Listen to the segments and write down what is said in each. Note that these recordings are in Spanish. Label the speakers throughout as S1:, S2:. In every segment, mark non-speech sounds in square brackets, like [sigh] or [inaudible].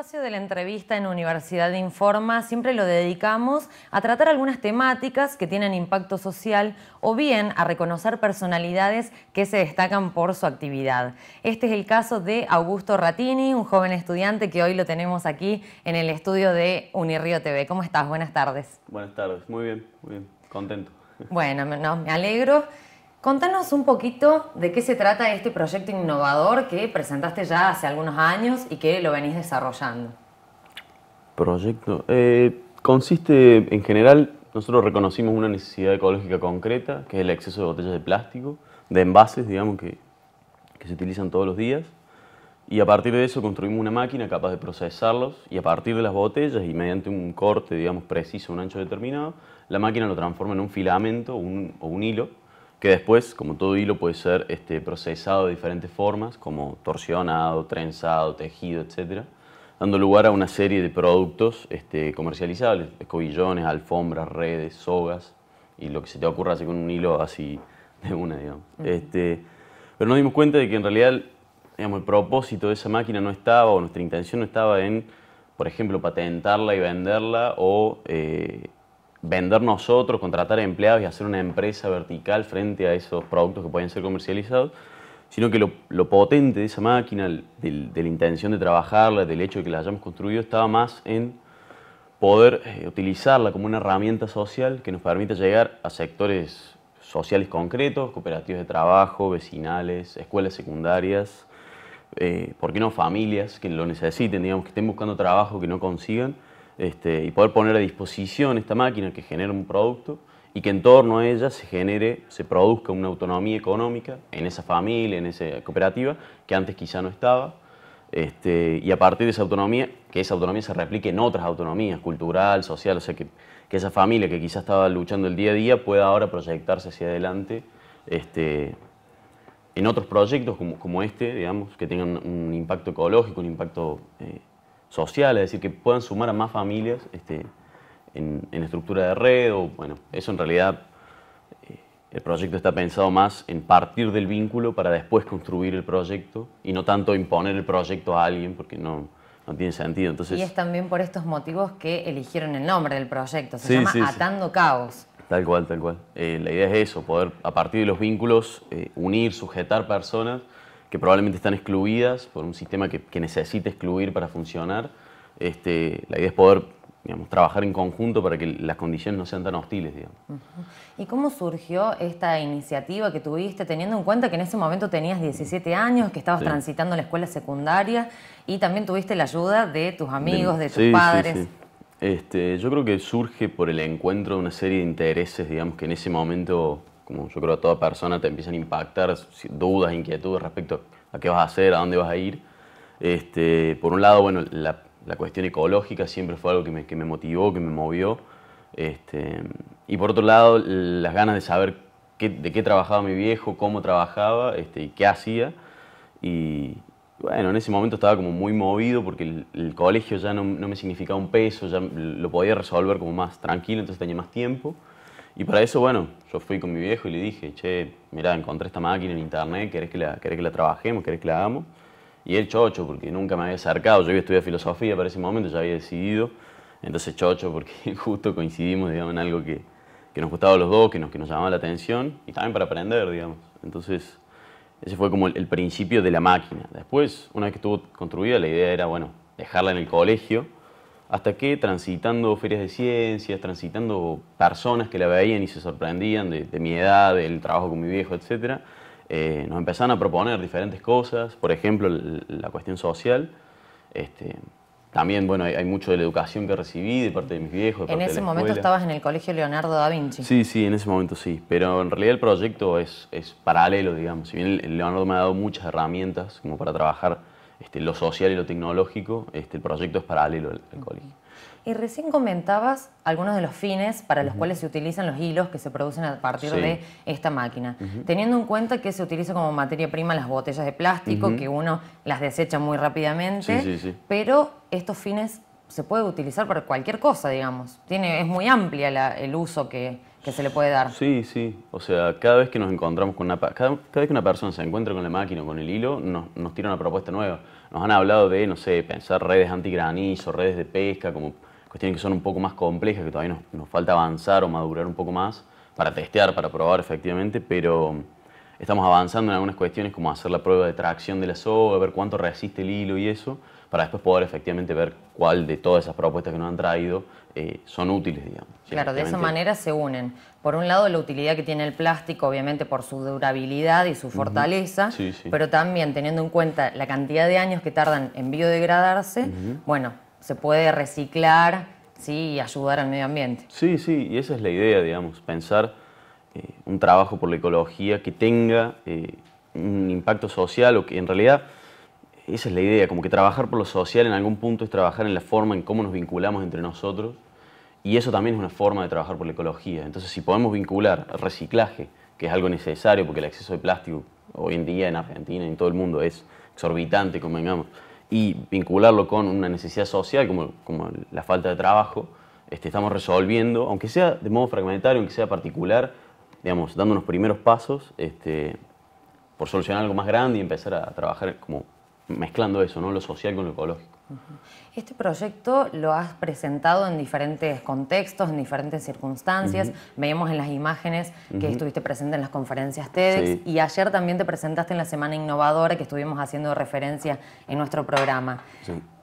S1: espacio de la entrevista en Universidad de Informa siempre lo dedicamos a tratar algunas temáticas que tienen impacto social o bien a reconocer personalidades que se destacan por su actividad. Este es el caso de Augusto Ratini, un joven estudiante que hoy lo tenemos aquí en el estudio de Unirío TV. ¿Cómo estás? Buenas tardes. Buenas tardes,
S2: muy bien, muy bien, contento.
S1: Bueno, me alegro. Contanos un poquito de qué se trata este proyecto innovador que presentaste ya hace algunos años y que lo venís desarrollando.
S2: Proyecto. Eh, consiste en general, nosotros reconocimos una necesidad ecológica concreta, que es el exceso de botellas de plástico, de envases, digamos, que, que se utilizan todos los días. Y a partir de eso construimos una máquina capaz de procesarlos y a partir de las botellas y mediante un corte, digamos, preciso, un ancho determinado, la máquina lo transforma en un filamento o un hilo que después, como todo hilo, puede ser este, procesado de diferentes formas, como torsionado, trenzado, tejido, etc., dando lugar a una serie de productos este, comercializables, escobillones, alfombras, redes, sogas, y lo que se te ocurra así con un hilo así de una, digamos. este, pero nos dimos cuenta de que en realidad el propósito de esa máquina no estaba, o nuestra intención no estaba en, por ejemplo, patentarla y venderla o eh, vender nosotros, contratar empleados y hacer una empresa vertical frente a esos productos que pueden ser comercializados, sino que lo, potente de esa máquina, de la intención de trabajarla, del hecho de que la hayamos construido, estaba más en poder eh, utilizarla como una herramienta social que nos permita llegar a sectores sociales concretos, cooperativas de trabajo, vecinales, escuelas secundarias, eh, ¿por qué no familias que lo necesiten, digamos, que estén buscando trabajo, que no consigan? Este, y poder poner a disposición esta máquina que genera un producto y que en torno a ella se genere, se produzca una autonomía económica en esa familia, en esa cooperativa, que antes quizá no estaba. Este, y a partir de esa autonomía, que esa autonomía se replique en otras autonomías, cultural, social, o sea, que, esa familia que quizá estaba luchando el día a día pueda ahora proyectarse hacia adelante este, en otros proyectos como, como, este, digamos, que tengan un impacto ecológico, un impacto eh, social, es decir, que puedan sumar a más familias este, en, estructura de red, o bueno, eso en realidad eh, el proyecto está pensado más en partir del vínculo para después construir el proyecto y no tanto imponer el proyecto a alguien porque no, tiene sentido. Entonces, y es
S1: también por estos motivos que eligieron el nombre del proyecto, se llama Atando Caos.
S2: Tal cual, tal cual. Eh, la idea es eso, poder a partir de los vínculos eh, unir, sujetar personas que probablemente están excluidas por un sistema que, necesita excluir para funcionar. Este, la idea es poder digamos, trabajar en conjunto para que las condiciones no sean tan hostiles. Digamos.
S1: ¿Y cómo surgió esta iniciativa que tuviste, teniendo en cuenta que en ese momento tenías 17 años, que estabas transitando la escuela secundaria y también tuviste la ayuda de tus amigos, de, tus padres?
S2: Este, yo creo que surge por el encuentro de una serie de intereses, digamos, que en ese momento como yo creo que toda persona, te empiezan a impactar dudas, inquietudes respecto a qué vas a hacer, a dónde vas a ir. Este, por un lado, la, cuestión ecológica siempre fue algo que me, motivó, que me movió. Este, y por otro lado, las ganas de saber de qué trabajaba mi viejo, cómo trabajaba este, y qué hacía. Y bueno, en ese momento estaba como muy movido porque el, colegio ya no, no, me significaba un peso, ya lo podía resolver como más tranquilo, entonces tenía más tiempo. Y para eso, bueno, yo fui con mi viejo y le dije, che, mirá, encontré esta máquina en internet, ¿querés que la, que la trabajemos, querés que la hagamos? Y él chocho, porque nunca me había acercado, yo había estudiado filosofía para ese momento, ya había decidido. Entonces chocho, porque [laughs] justo coincidimos, digamos, en algo que, que nos gustaba a los dos, que nos, que nos llamaba la atención, y también para aprender, digamos. Entonces, ese fue como el principio de la máquina. Después, una vez que estuvo construida, la idea era, bueno, dejarla en el colegio, hasta que transitando ferias de ciencias, transitando personas que la veían y se sorprendían de, mi edad, del trabajo con mi viejo, etc., eh, nos empezaron a proponer diferentes cosas, por ejemplo, la cuestión social. Este, también, bueno, hay, mucho de la educación que recibí de parte de mis viejos. en ese momento estabas
S1: en el Colegio Leonardo da Vinci.
S2: Sí, sí, en ese momento sí. Pero en realidad el proyecto es, paralelo, digamos. Si bien Leonardo me ha dado muchas herramientas como para trabajar este, lo social y lo tecnológico, este, el proyecto es paralelo al, al colegio.
S1: Y recién comentabas algunos de los fines para los cuales se utilizan los hilos que se producen a partir de esta máquina, teniendo en cuenta que se utiliza como materia prima las botellas de plástico, que uno las desecha muy rápidamente, pero estos fines se puede utilizar para cualquier cosa, digamos. Tiene, es muy amplia el uso que, que se le puede dar.
S2: Sí, sí. O sea, cada vez que nos encontramos con una... Cada, vez que una persona se encuentra con la máquina o con el hilo, nos, nos tira una propuesta nueva. Nos han hablado de, no sé, pensar redes antigranizo, redes de pesca, como cuestiones que son un poco más complejas, que todavía nos, nos falta avanzar o madurar un poco más para testear, para probar efectivamente, pero estamos avanzando en algunas cuestiones como hacer la prueba de tracción de la soga, ver cuánto resiste el hilo y eso para después poder efectivamente ver cuál de todas esas propuestas que nos han traído eh, son útiles, digamos.
S1: Claro, de esa manera se unen. Por un lado, la utilidad que tiene el plástico, obviamente por su durabilidad y su fortaleza, pero también teniendo en cuenta la cantidad de años que tardan en biodegradarse, bueno, se puede reciclar ¿sí? y ayudar al medio ambiente.
S2: Sí, sí, y esa es la idea, digamos, pensar eh, un trabajo por la ecología que tenga eh, un impacto social o que en realidad esa es la idea, como que trabajar por lo social en algún punto es trabajar en la forma en cómo nos vinculamos entre nosotros y eso también es una forma de trabajar por la ecología. Entonces, si podemos vincular reciclaje, que es algo necesario porque el exceso de plástico hoy en día en Argentina y en todo el mundo es exorbitante, convengamos, y vincularlo con una necesidad social como, como la falta de trabajo, este, estamos resolviendo, aunque sea de modo fragmentario, aunque sea particular, digamos, dando unos primeros pasos este, por solucionar algo más grande y empezar a trabajar como mezclando eso, ¿no? lo social con lo ecológico.
S1: Este proyecto lo has presentado en diferentes contextos, en diferentes circunstancias. Veíamos en las imágenes que estuviste presente en las conferencias TEDx y ayer también te presentaste en la Semana Innovadora que estuvimos haciendo referencia en nuestro programa.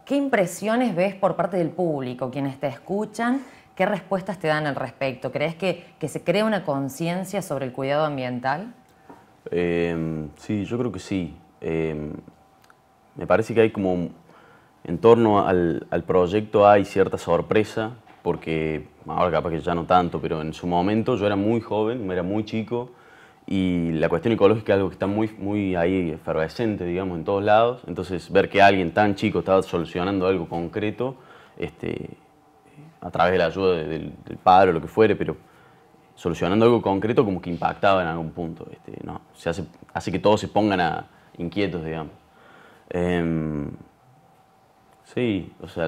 S1: ¿Qué impresiones ves por parte del público, quienes te escuchan? ¿Qué respuestas te dan al respecto? ¿Crees que, se crea una conciencia sobre el cuidado ambiental?
S2: Em, sí, yo creo que sí. Em, me parece que hay como, en torno al, al proyecto hay cierta sorpresa, porque ahora capaz que ya no tanto, pero en su momento yo era muy joven, era muy chico, y la cuestión ecológica es algo que está muy, muy ahí efervescente, digamos, en todos lados. Entonces, ver que alguien tan chico estaba solucionando algo concreto, este, a través de la ayuda del, padre o lo que fuere, pero solucionando algo concreto como que impactaba en algún punto. Este, no, hace, que todos se pongan a, inquietos, digamos. Em, sí, o sea,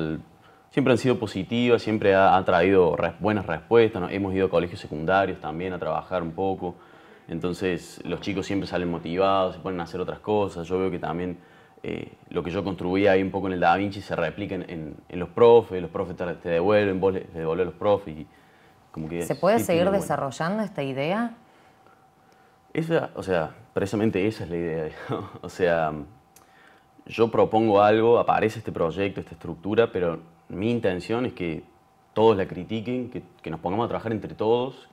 S2: siempre han sido positivas, siempre ha, traído buenas respuestas. Hemos ido a colegios secundarios también a trabajar un poco. Entonces los chicos siempre salen motivados, se ponen a hacer otras cosas. Yo veo que también eh, lo que yo construí ahí un poco en el Da Vinci se replica en, los profes, los profes te, devuelven, vos le, devuelves a los profes. Y como ¿Se puede seguir
S1: desarrollando esta idea?
S2: Esa, o sea, precisamente esa es la idea. [laughs] o sea, yo propongo algo, aparece este proyecto, esta estructura, pero mi intención es que todos la critiquen, que, nos pongamos a trabajar entre todos,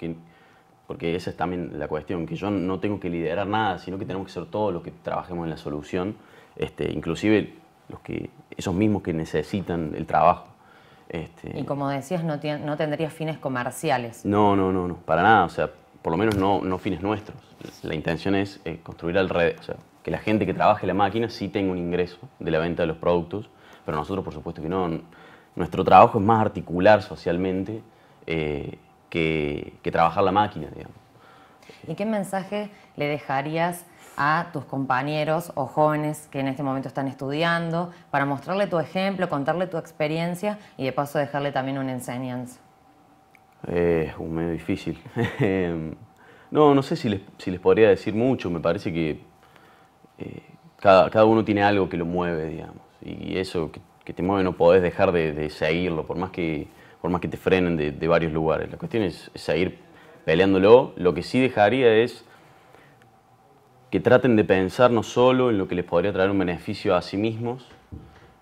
S2: porque esa es también la cuestión, que yo no tengo que liderar nada, sino que tenemos que ser todos los que trabajemos en la solución, este, inclusive los que, esos mismos que necesitan el trabajo. Este. y
S1: como decías, no, tendrías fines comerciales.
S2: No, no, no, no, para nada, o sea, por lo menos no, fines nuestros. La intención es eh, construir alrededor, que la gente que trabaje la máquina sí tenga un ingreso de la venta de los productos, pero nosotros por supuesto que no. Nuestro trabajo es más articular socialmente eh, que, trabajar la máquina, digamos.
S1: ¿Y qué mensaje le dejarías a tus compañeros o jóvenes que en este momento están estudiando para mostrarle tu ejemplo, contarle tu experiencia y de paso dejarle también una enseñanza?
S2: Eh, es un medio difícil. [laughs] Em, no, no sé si les, si les podría decir mucho, me parece que eh, cada, uno tiene algo que lo mueve, digamos. Y eso que, te mueve no podés dejar de, seguirlo, por más que, por más que te frenen de, varios lugares. La cuestión es, seguir peleándolo. Lo que sí dejaría es que traten de pensar no solo en lo que les podría traer un beneficio a sí mismos.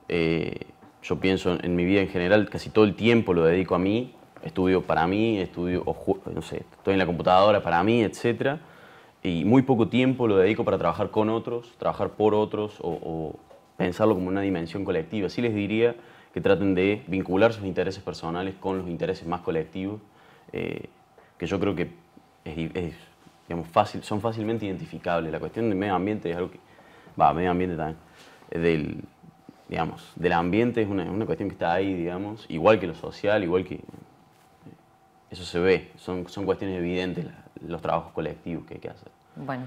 S2: Eh, yo pienso en mi vida en general, casi todo el tiempo lo dedico a mí, estudio para mí, estudio, no sé, estoy en la computadora para mí, etcétera y muy poco tiempo lo dedico para trabajar con otros, trabajar por otros o, pensarlo como una dimensión colectiva. Sí les diría que traten de vincular sus intereses personales con los intereses más colectivos, eh, que yo creo que es, digamos, fácil, son fácilmente identificables. La cuestión del medio ambiente es algo que... Va, medio ambiente también. Del, digamos, del ambiente es una, cuestión que está ahí, digamos, igual que lo social, igual que... Eh, eso se ve, son, son cuestiones evidentes los trabajos colectivos que hay que hacer.
S1: Bueno,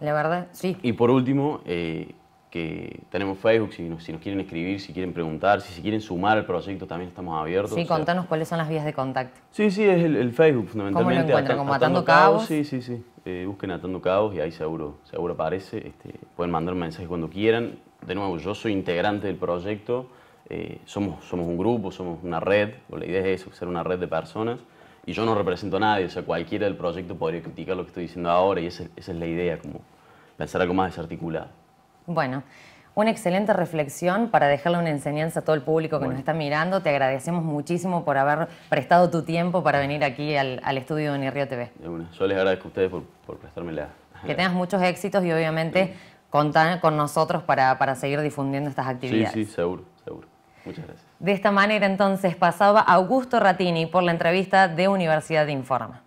S1: la verdad,
S2: sí. Y por último, eh, que tenemos Facebook, si nos, si quieren escribir, si quieren preguntar, si se quieren sumar al proyecto, también estamos abiertos. Sí, contanos
S1: cuáles son las vías de contacto. Sí, sí, es
S2: el, Facebook fundamentalmente. ¿Cómo lo encuentran? ¿Como Atando, Cabos? Sí, sí, sí. Eh, busquen Atando Cabos y ahí seguro, seguro aparece. Este, pueden mandar un mensaje cuando quieran. De nuevo, yo soy integrante del proyecto. Eh, somos, somos un grupo, somos una red. La idea es eso, ser una red de personas y yo no represento a nadie, o sea, cualquiera del proyecto podría criticar lo que estoy diciendo ahora y esa, es la idea, como pensar algo más desarticulado.
S1: Bueno, una excelente reflexión para dejarle una enseñanza a todo el público que nos está mirando. Te agradecemos muchísimo por haber prestado tu tiempo para venir aquí al, estudio de Unirio TV.
S2: Yo les agradezco a ustedes por, por prestarme
S1: Que tengas muchos éxitos y obviamente contar con nosotros para, para seguir difundiendo estas actividades. Sí,
S2: sí, seguro, seguro.
S1: De esta manera entonces pasaba Augusto Ratini por la entrevista de Universidad de Informa.